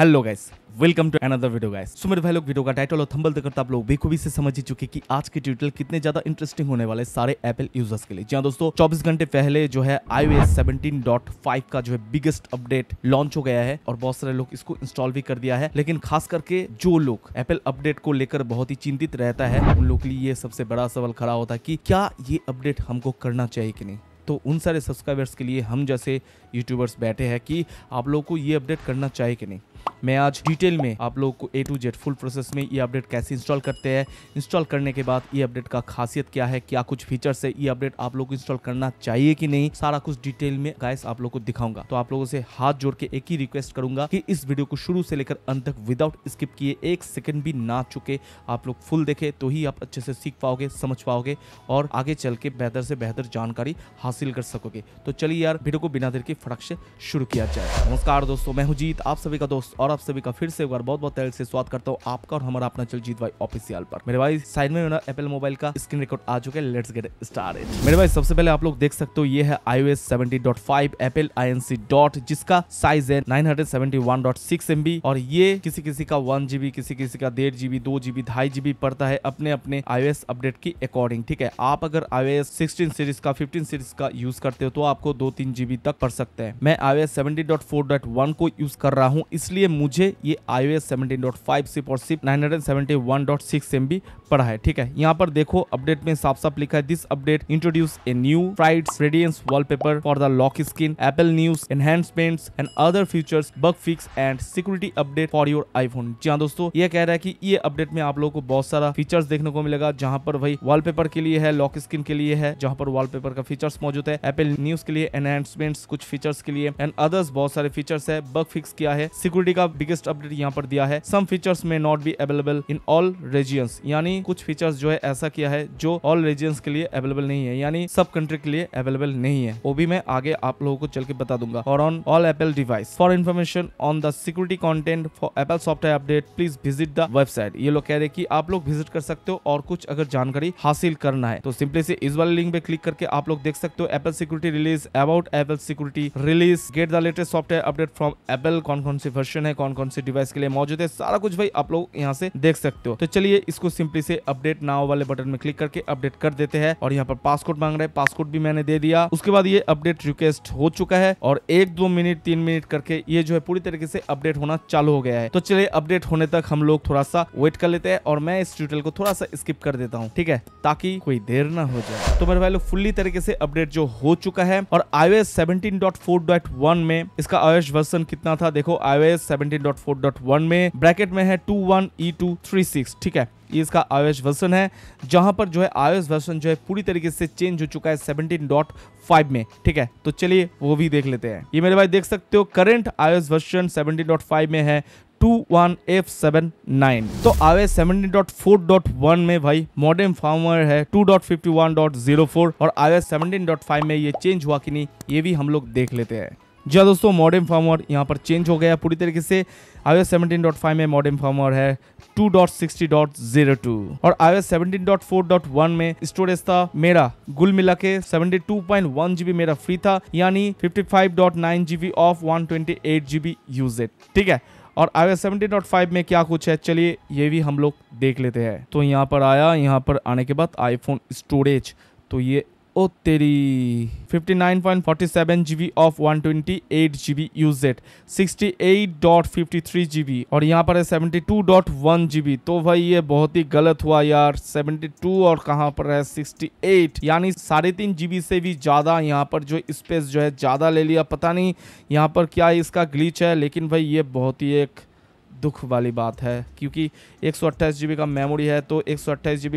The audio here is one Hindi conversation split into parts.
hello guys welcome to another video guys so मेरे भाई लोग वीडियो का टाइटल और थंबल देखकर तो आप लोग बेखूबी से समझ ही चुके कि आज के ट्यूटोरियल कितने ज्यादा इंटरेस्टिंग होने वाले सारे एप्पल यूजर्स के लिए जी हाँ दोस्तों 24 घंटे पहले जो है iOS 17.5 का जो है बिगेस्ट अपडेट लॉन्च हो गया है और बहुत सारे लोग इसको इंस्टॉल भी कर दिया है लेकिन खास करके जो लोग एप्पल अपडेट को लेकर बहुत ही चिंतित रहता है उन लोग के लिए ये सबसे बड़ा सवाल खड़ा होता है की क्या ये अपडेट हमको करना चाहिए कि नहीं तो उन सारे सब्सक्राइबर्स के लिए हम जैसे यूट्यूबर्स बैठे हैं कि आप लोगों को ये अपडेट करना चाहिए कि नहीं मैं आज डिटेल में आप लोग को A to Z full process में ये अपडेट कैसे इंस्टॉल करते हैं इंस्टॉल करने के बाद ये अपडेट का खासियत क्या है क्या कुछ फीचर्स है ये अपडेट आप लोग को इंस्टॉल करना चाहिए कि नहीं सारा कुछ डिटेल में गाइस आप लोग को दिखाऊंगा तो आप लोगों से हाथ जोड़ के एक ही रिक्वेस्ट करूंगा की इस वीडियो को शुरू से लेकर अंत तक विदाउट स्किप किए एक सेकंड भी ना चुके आप लोग फुल देखे तो ही आप अच्छे से सीख पाओगे समझ पाओगे और आगे चल के बेहतर से बेहतर जानकारी हासिल कर सकोगे तो चलिए यार वीडियो को बिना देर के फटक से शुरू किया जाए नमस्कार दोस्तों मैं हूँ जीत आप सभी का दोस्त दोस्त और आप सभी का फिर से एक बार बहुत बहुत तेल से स्वागत करता हूँ आपका और हमारा अपना चलजीत भाई ऑफिसियल पर मेरे भाई साइड में एपल मोबाइल का स्क्रीन रिकॉर्ड आ चुके लेट्स गेट स्टार मेरे भाई सबसे पहले आप लोग देख सकते हो ये है iOS seventy dot five Apple I N C dot जिसका साइज है nine hundred seventy one dot six M B और ये किसी किसी का वन जीबी किसी किसी का डेढ़ जीबी दो जीबी ढाई जीबी पड़ता है अपने अपने आई अपडेट की अकॉर्डिंग ठीक है आप अगर आई एस सिक्सटीन सीरीज का फिफ्टीन सीरीज का यूज करते हो तो आपको दो तीन जीबी तक पड़ सकते हैं मैं I S seventy dot four dot one को यूज कर रहा हूँ इसलिए इसलिए मुझे ये I O S seventeen dot five सिप और सिप nine hundred seventy one dot six M B पड़ा है ठीक है यहाँ पर देखो अपडेट में साफ साफ लिखा है this update introduce a new pride radiance wallpaper for the lock screen Apple News enhancement and other feature bug fix and security update for your iPhone जी हाँ दोस्तों ये कह रहा है की ये अपडेट में आप लोगों को बहुत सारा फीचर्स देखने को मिलेगा जहाँ पर भाई वॉलपेपर के लिए है लॉक स्क्रीन के लिए है जहाँ पर वॉलपेपर का फीचर्स मौजूद है एपल न्यूज के लिए एनहेंसमेंट कुछ फीचर्स के लिए एंड अदर्स बहुत सारे फीचर्स है बग फिक्स किया है सिक्योरिटी कंपनी का बिगेस्ट अपडेट यहाँ पर दिया है some features may not be available in all region यानी कुछ फीचर्स जो है ऐसा किया है जो ऑल रेजियंस के लिए अवेलेबल नहीं है यानी सब कंट्री के लिए अवेलेबल नहीं है वो भी मैं आगे आप लोगों को चल के बता दूंगा और on all Apple device for information on the security content for Apple software update please visit the website ये लोग कह रहे की आप लोग विजिट कर सकते हो और कुछ अगर जानकारी हासिल करना है तो सिंपली से इस वाले लिंक पे क्लिक करके आप लोग देख सकते हो Apple security release about Apple security release get the latest software update from Apple कौन कौन सी वर्षन ऑप्शन है कौन कौन से डिवाइस के लिए मौजूद है सारा कुछ भाई आप लोग यहाँ से देख सकते हो तो चलिए इसको सिंपली से अपडेट नाव वाले बटन में क्लिक करके अपडेट कर देते हैं और यहाँ पर पासकोड मांग रहे पासकोड भी मैंने दे दिया उसके बाद ये अपडेट रिक्वेस्ट हो चुका है और एक दो मिनट तीन मिनट करके ये जो है पूरी तरीके से अपडेट होना चालू हो गया है तो चलिए अपडेट होने तक हम लोग थोड़ा सा वेट कर लेते हैं और मैं इस ट्यूटोरियल को थोड़ा सा स्किप कर देता हूँ ठीक है ताकि कोई देर ना हो जाए तो मेरे भाई लोग फुल्ली तरीके से अपडेट जो हो चुका है और iOS 17.4.1 में इसका iOS वर्सन कितना था देखो iOS 17.4.1 में ब्रैकेट में है two one E two three six ठीक है ये इसका आयोज वर्सन है जहां पर जो है आयोज वर्सन जो है पूरी तरीके से चेंज हो चुका है 17.5 में ठीक है तो चलिए वो भी देख लेते हैं ये मेरे भाई देख सकते हो करंट आयोज वर्सन 17.5 में है 21F79 तो आवे 17.4.1 में भाई मॉडर्न फार्मर है 2.51.04 और आवे 17.5 में ये चेंज हुआ कि नहीं ये भी हम लोग देख लेते हैं जी हाँ दोस्तों मॉडर्न फार्मर यहाँ पर चेंज हो गया पूरी तरीके से आई सेवनटीन डॉट फाइव में मॉडर्न फार्मर है two dot sixty dot zero two और I seventeen dot four dot one में स्टोरेज था मेरा गुल मिला के seventy two point one GB मेरा फ्री था यानी fifty five dot nine GB of one twenty eight GB use ठीक है और आई एस डॉट फाइव में क्या कुछ है चलिए ये भी हम लोग देख लेते हैं तो यहाँ पर आया यहाँ पर आने के बाद आईफोन स्टोरेज तो ये ओ तेरी G B of one twenty eight 128 GB used G B और यहाँ पर है two dot one G B तो भाई ये बहुत ही गलत हुआ यार सेवेंटी टू और कहाँ पर है सिक्सटी एट यानी साढ़े तीन जी बी से भी ज़्यादा यहाँ पर जो स्पेस जो है ज़्यादा ले लिया पता नहीं यहाँ पर क्या इसका ग्लीच है लेकिन भाई ये बहुत ही एक दुख वाली बात है क्योंकि एक सौ का मेमोरी है तो एक सौ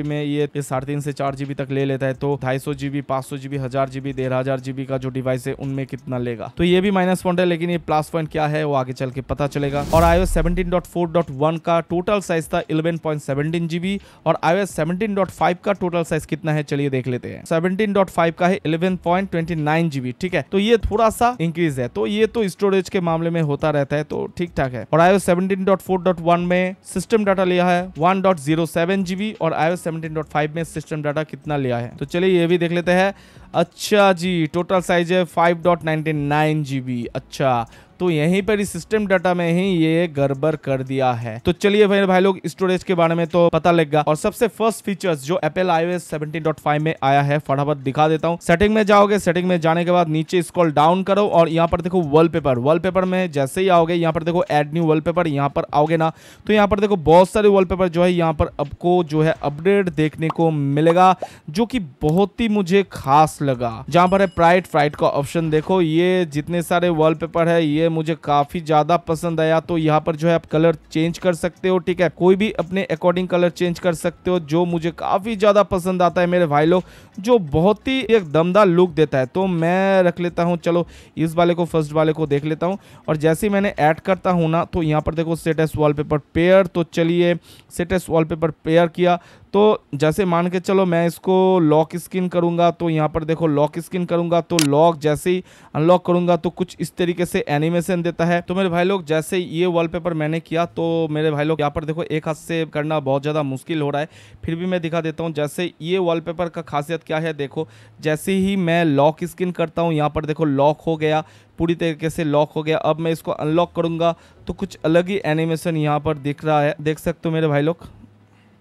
में ये साढ़े तीन से चार जीबी तक ले लेता है तो ढाई सौ जीबी पाँच सौ जीबी हजार जीबी तेरह हजार जीबी का जो डिवाइस है उनमें कितना लेगा तो ये भी माइनस पॉइंट है लेकिन ये प्लस पॉइंट क्या है वो आगे चल के पता चलेगा और iOS 17.4.1 का टोटल साइज था इलेवन जीबी और iOS 17.5 का टोटल साइज कितना है चलिए देख लेते हैं सेवनटीन का है इलेवन जीबी ठीक है तो ये थोड़ा सा इंक्रीज है तो ये तो स्टोरेज के मामले में होता रहता है तो ठीक ठाक है और आयो 17.4 17.4.1 में सिस्टम डाटा लिया है 1.07 जीबी और iOS 17.5 में सिस्टम डाटा कितना लिया है तो चलिए ये भी देख लेते हैं अच्छा जी टोटल साइज है 5.99 जीबी अच्छा तो यहीं पर इस सिस्टम डाटा में ही ये गड़बड़ कर दिया है तो चलिए भाई भाई लोग स्टोरेज के बारे में तो पता लगेगा और सबसे फर्स्ट फीचर्स जो एप्पल आईओएस 17.5 में आया है फटाफट दिखा देता हूँ सेटिंग में जाओगे सेटिंग में जाने के बाद नीचे स्कॉल डाउन करो और यहाँ पर देखो वॉलपेपर वॉलपेपर में जैसे ही आओगे यहाँ पर देखो एड न्यू वॉलपेपर यहाँ पर आओगे ना तो यहाँ पर देखो बहुत सारे वॉलपेपर जो है यहाँ पर आपको जो है अपडेट देखने को मिलेगा जो की बहुत ही मुझे खास लगा जहाँ पर है प्राइट फ्राइट का ऑप्शन देखो ये जितने सारे वॉलपेपर है ये मुझे काफ़ी ज़्यादा पसंद आया तो यहाँ पर जो है आप कलर चेंज कर सकते हो ठीक है कोई भी अपने अकॉर्डिंग कलर चेंज कर सकते हो जो मुझे काफ़ी ज़्यादा पसंद आता है मेरे भाई लोग जो बहुत ही एक दमदार लुक देता है तो मैं रख लेता हूँ चलो इस वाले को फर्स्ट वाले को देख लेता हूँ और जैसे मैंने ऐड करता हूँ ना तो यहाँ पर देखो स्टेटस वॉलपेपर पेयर तो चलिए स्टेटस वॉलपेपर पेयर किया तो जैसे मान के चलो मैं इसको लॉक स्किन करूँगा तो यहाँ पर देखो लॉक स्किन करूँगा तो लॉक जैसे ही अनलॉक करूँगा तो कुछ इस तरीके से एनिमेशन देता है तो मेरे भाई लोग जैसे ये वॉलपेपर मैंने किया तो मेरे भाई लोग यहाँ पर देखो एक हाथ से करना बहुत ज़्यादा मुश्किल हो रहा है फिर भी मैं दिखा देता हूँ जैसे ये वॉलपेपर का खासियत क्या है देखो जैसे ही मैं लॉक स्किन करता हूँ यहाँ पर देखो लॉक हो गया पूरी तरीके से लॉक हो गया अब मैं इसको अनलॉक करूँगा तो कुछ अलग ही एनिमेशन यहाँ पर दिख रहा है देख सकते हो मेरे भाई लोग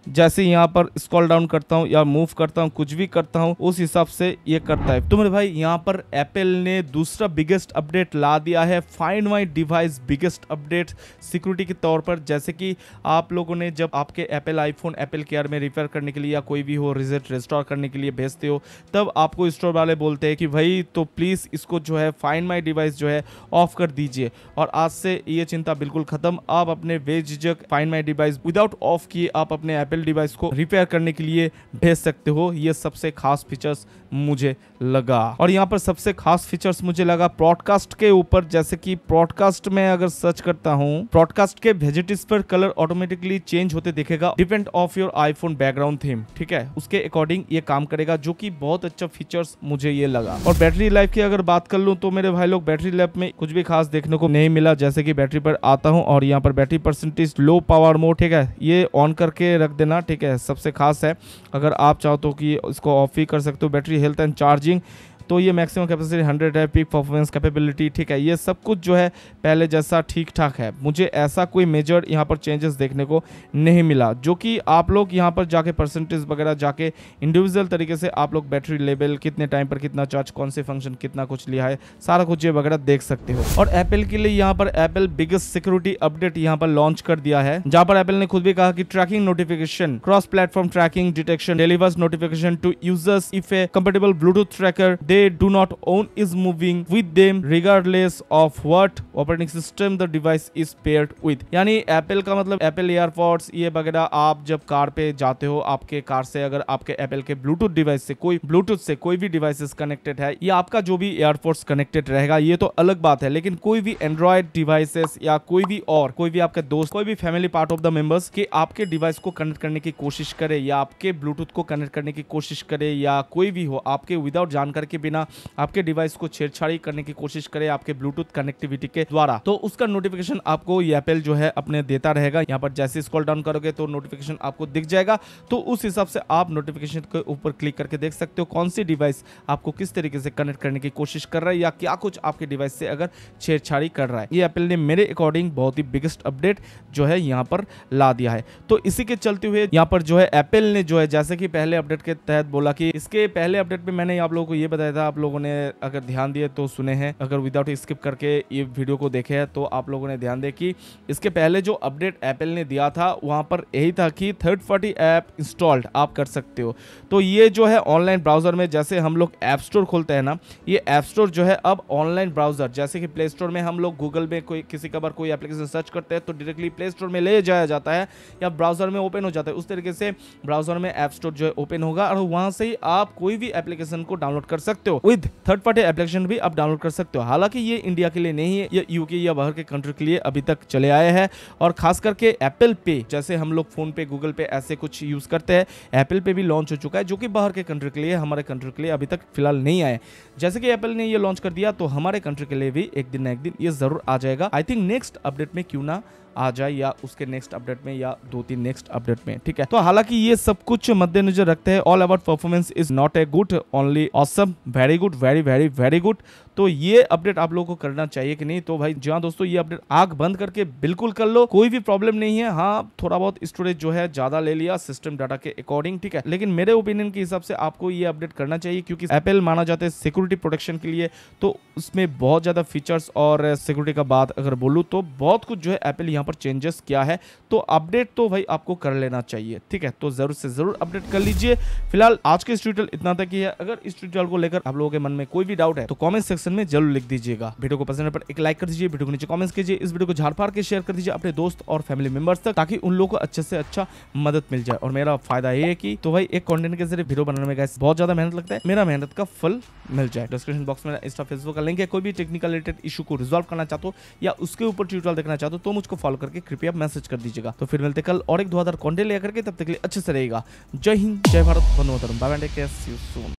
जैसे यहाँ पर स्क्रॉल डाउन करता हूँ या मूव करता हूँ कुछ भी करता हूँ उस हिसाब से ये करता है तो मेरे भाई यहाँ पर एप्पल ने दूसरा बिगेस्ट अपडेट ला दिया है find my device biggest update security के तौर पर जैसे कि आप लोगों ने जब आपके एप्पल आईफोन एप्पल केयर में रिपेयर करने के लिए या कोई भी हो रिजल्ट रिस्टोर करने के लिए भेजते हो तब आपको स्टोर वाले बोलते हैं कि भाई तो प्लीज़ इसको जो है फाइंड माई डिवाइस जो है ऑफ कर दीजिए और आज से ये चिंता बिल्कुल खत्म आप अपने वेज find my device without off किए आप अपने ऐप एप्पल डिवाइस को रिपेयर करने के लिए भेज सकते हो ये सबसे खास फीचर्स मुझे लगा और यहाँ पर सबसे खास फीचर्स मुझे लगा प्रॉडकास्ट के ऊपर जैसे कि प्रॉडकास्ट में अगर सर्च करता हूँ प्रॉडकास्ट के वेजिटिस पर कलर ऑटोमेटिकली चेंज होते देखेगा depend of your iPhone background theme ठीक है उसके अकॉर्डिंग ये काम करेगा जो की बहुत अच्छा फीचर्स मुझे ये लगा और बैटरी लाइफ की अगर बात कर लू तो मेरे भाई लोग बैटरी लाइफ में कुछ भी खास देखने को नहीं मिला जैसे की बैटरी पर आता हूँ और यहाँ पर battery percentage low power mode ठीक है ये ऑन करके रख देना ठीक है सबसे खास है अगर आप चाहो तो कि इसको ऑफ भी कर सकते हो बैटरी हेल्थ एंड चार्जिंग तो ये मैक्सिमम कैपेसिटी हंड्रेड है पीक परफॉर्मेंस कैपेबिलिटी ठीक है ये सब कुछ जो है पहले जैसा ठीक ठाक है मुझे ऐसा कोई मेजर यहाँ पर चेंजेस देखने को नहीं मिला जो कि आप लोग यहाँ पर जाके परसेंटेज वगैरह जाके इंडिविजुअल तरीके से आप लोग बैटरी लेवल कितने टाइम पर कितना चार्ज कौन से फंक्शन कितना कुछ लिया है सारा कुछ ये वगैरह देख सकते हो और एप्पल के लिए यहाँ पर एप्पल बिगेस्ट सिक्योरिटी अपडेट यहाँ पर लॉन्च कर दिया है जहाँ पर एप्पल ने खुद भी कहा कि tracking notification cross platform tracking detection delivers notification to users if a compatible Bluetooth tracker they do not own is moving with them regardless of what operating system the device is paired with yani apple का मतलब apple earpods ye वगैरह आप जब कार पे जाते हो आपके कार से अगर आपके एप्पल के ब्लूटूथ डिवाइस से कोई ब्लूटूथ से कोई भी डिवाइसेस कनेक्टेड है या आपका जो भी एयरपोर्ट्स कनेक्टेड रहेगा ये तो अलग बात है लेकिन कोई भी एंड्रॉयड डिवाइसेस या कोई भी और कोई भी आपके दोस्त कोई भी family part of the members के आपके डिवाइस को कनेक्ट करने की कोशिश करे या आपके ब्लूटूथ को कनेक्ट करने की कोशिश करे या कोई भी हो आपके विदाउट जानकर के बिना आपके डिवाइस को छेड़छाड़ी करने की कोशिश करे आपके ब्लूटूथ कनेक्टिविटी के द्वारा तो उसका नोटिफिकेशन आपको ये एपेल जो है अपने देता रहेगा यहाँ पर जैसे स्कॉल डाउन करोगे तो नोटिफिकेशन आपको दिख जाएगा तो उस हिसाब से आप नोटिफिकेशन के ऊपर क्लिक करके देख सकते हो कौन सी डिवाइस आपको किस तरीके से कनेक्ट करने की कोशिश कर रहा है या क्या कुछ आपके डिवाइस से अगर छेड़छाड़ी कर रहा है ये एपल ने मेरे अकॉर्डिंग बहुत ही बिगेस्ट अपडेट जो है यहाँ पर ला दिया है तो इसी के चलते हुए यहाँ पर जो है एपल ने जो है जैसे कि पहले अपडेट के तहत बोला कि इसके पहले अपडेट में मैंने आप लोगों को यह बताया था आप लोगों ने अगर ध्यान दिए तो सुने हैं अगर विदाउट स्किप करके ये वीडियो को देखे हैं तो आप लोगों ने ध्यान दे कि इसके पहले जो अपडेट एप्पल ने दिया था वहाँ पर यही था कि थर्ड पार्टी ऐप इंस्टॉल्ड आप कर सकते हो तो ये जो है ऑनलाइन ब्राउज़र में जैसे हम लोग ऐप स्टोर खोलते हैं ना ये ऐप स्टोर जो है अब ऑनलाइन ब्राउज़र जैसे कि प्ले स्टोर में हम लोग गूगल में कोई किसी का बार कोई एप्लीकेशन सर्च करते हैं तो डायरेक्टली प्ले स्टोर में ले जाया जाता है या ब्राउज़र में ओपन हो जाता है उस तरीके से ब्राउज़र में ऐप स्टोर जो है ओपन होगा और वहाँ से ही आप कोई भी एप्लीकेशन को डाउनलोड कर सकते सकते हो विद थर्ड पार्टी एप्लीकेशन भी आप डाउनलोड कर सकते हो हालांकि ये इंडिया के लिए नहीं है ये यूके या बाहर के कंट्री के लिए अभी तक चले आए हैं और खास करके एप्पल पे जैसे हम लोग फोन पे गूगल पे ऐसे कुछ यूज करते हैं एप्पल पे भी लॉन्च हो चुका है जो कि बाहर के कंट्री के लिए हमारे कंट्री के लिए अभी तक फिलहाल नहीं आए जैसे कि एप्पल ने ये लॉन्च कर दिया तो हमारे कंट्री के लिए भी एक दिन ना एक दिन ये जरूर आ जाएगा आई थिंक नेक्स्ट अपडेट में क्यों ना आ जाए या उसके नेक्स्ट अपडेट में या दो तीन नेक्स्ट अपडेट में ठीक है तो हालांकि ये सब कुछ मद्देनजर रखते हैं all about performance is not a good only awesome very good very very very good तो ये अपडेट आप लोगों को करना चाहिए कि नहीं तो भाई जी हाँ दोस्तों ये अपडेट आग बंद करके बिल्कुल कर लो कोई भी प्रॉब्लम नहीं है हाँ थोड़ा बहुत स्टोरेज जो है ज्यादा ले लिया सिस्टम डाटा के अकॉर्डिंग ठीक है लेकिन मेरे ओपिनियन के हिसाब से आपको ये अपडेट करना चाहिए क्योंकि एपल माना जाता है सिक्योरिटी प्रोटेक्शन के लिए तो उसमें बहुत ज्यादा फीचर्स और सिक्योरिटी का बात अगर बोलूँ तो बहुत कुछ जो है एपल यहाँ यहाँ पर चेंजेस क्या है तो अपडेट तो भाई आपको कर लेना चाहिए ठीक है तो ज़रूर से ज़रूर अपडेट कर लीजिए फिलहाल आज के इस इतना तक ही है अगर इस ट्यूटोरियल को लेकर आप लोगों के मन में कोई भी डाउट है तो कॉमेंट सेक्शन में जरूर लिख दीजिएगा वीडियो को पसंद पर एक लाइक कर दीजिए वीडियो को नीचे कॉमेंट कीजिए इस वीडियो को झाड़ फाड़ के शेयर कर दीजिए अपने दोस्त और फैमिली मेंबर्स तक ताकि उन लोगों को अच्छे से अच्छा मदद मिल जाए और मेरा फायदा ये है कि तो भाई एक कॉन्टेंट के जरिए वीडियो बनाने में बहुत ज्यादा मेहनत लगता है मेरा मेहनत का फल मिल जाए डिस्क्रिप्शन बॉक्स में इंस्टा फेसबुक का लिंक है कोई भी टेक्निकल रिलेटेड इशू को रिजोल्व करना चाहते हो या उसके ऊपर ट्यूटोरियल देखना चाहते हो तो मुझको फॉलो फॉलो करके कृपया मैसेज कर दीजिएगा तो फिर मिलते कल और एक हजार कॉन्टेंट लेकर के तब तक के लिए अच्छे से रहेगा जय हिंद जय भारत धन्यवाद